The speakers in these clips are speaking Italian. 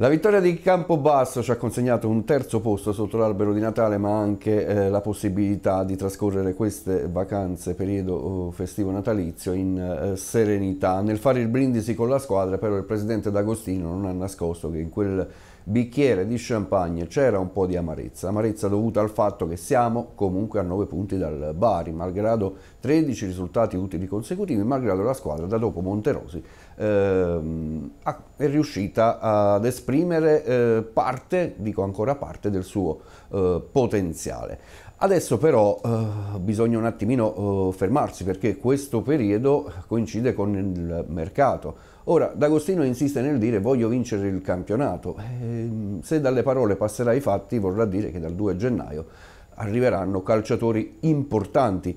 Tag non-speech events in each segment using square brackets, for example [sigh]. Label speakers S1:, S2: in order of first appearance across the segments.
S1: La vittoria di Campobasso ci ha consegnato un terzo posto sotto l'albero di Natale, ma anche eh, la possibilità di trascorrere queste vacanze, periodo oh, festivo natalizio, in eh, serenità. Nel fare il brindisi con la squadra, però, il presidente D'Agostino non ha nascosto che in quel bicchiere di champagne c'era un po' di amarezza, amarezza dovuta al fatto che siamo comunque a 9 punti dal Bari, malgrado 13 risultati utili consecutivi, malgrado la squadra da dopo Monterosi ehm, è riuscita ad esprimere eh, parte, dico ancora parte, del suo eh, potenziale. Adesso però eh, bisogna un attimino eh, fermarsi perché questo periodo coincide con il mercato Ora, D'Agostino insiste nel dire voglio vincere il campionato. Ehm, se dalle parole passerà ai fatti vorrà dire che dal 2 gennaio arriveranno calciatori importanti.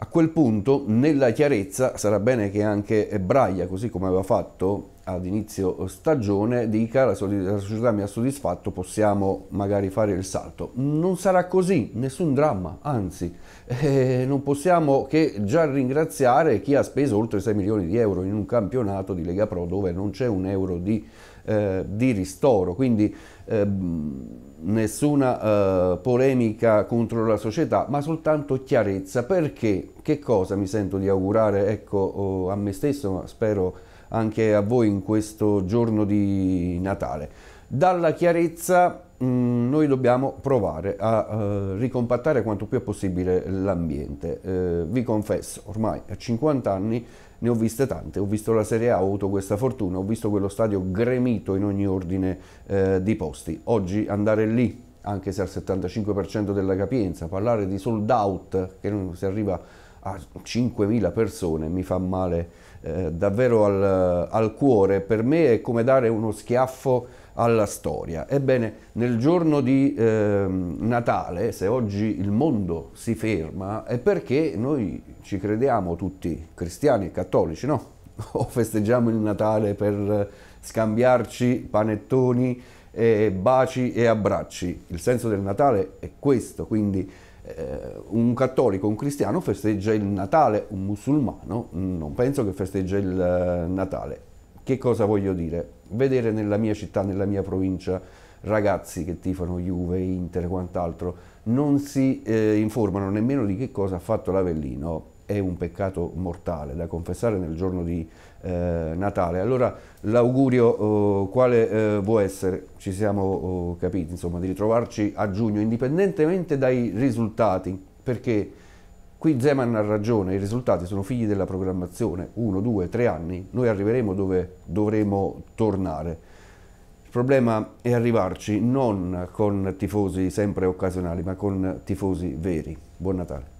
S1: A quel punto, nella chiarezza, sarà bene che anche Braia, così come aveva fatto ad inizio stagione dica la, società mi ha soddisfatto, possiamo magari fare il salto. Non sarà così, nessun dramma, anzi eh, non possiamo che già ringraziare chi ha speso oltre 6 milioni di euro in un campionato di Lega Pro dove non c'è un euro di, eh, di ristoro. Quindi eh, nessuna eh, polemica contro la società, ma soltanto chiarezza. Perché? Che cosa mi sento di augurare ecco, oh, a me stesso, ma spero anche a voi in questo giorno di Natale. Dalla chiarezza mm, noi dobbiamo provare a uh, ricompattare quanto più è possibile l'ambiente. Uh, vi confesso, ormai a 50 anni ne ho viste tante, ho visto la Serie A, ho avuto questa fortuna, ho visto quello stadio gremito in ogni ordine eh, di posti. Oggi andare lì, anche se al 75% della capienza, parlare di sold out, che non si arriva a a 5.000 persone mi fa male eh, davvero al, al cuore, per me è come dare uno schiaffo alla storia. Ebbene, nel giorno di eh, Natale, se oggi il mondo si ferma, è perché noi ci crediamo tutti, cristiani e cattolici, no? [laughs] O festeggiamo il Natale per scambiarci panettoni, e baci e abbracci. Il senso del Natale è questo, quindi eh, un cattolico, un cristiano festeggia il Natale, un musulmano non penso che festeggia il eh, Natale. Che cosa voglio dire? Vedere nella mia città, nella mia provincia, ragazzi che tifano Juve, Inter e quant'altro, non si eh, informano nemmeno di che cosa ha fatto l'Avellino è un peccato mortale da confessare nel giorno di eh, Natale. Allora l'augurio eh, quale eh, può essere? Ci siamo oh, capiti, insomma, di ritrovarci a giugno, indipendentemente dai risultati, perché qui Zeman ha ragione, i risultati sono figli della programmazione, uno, due, tre anni, noi arriveremo dove dovremo tornare. Il problema è arrivarci non con tifosi sempre occasionali, ma con tifosi veri. Buon Natale.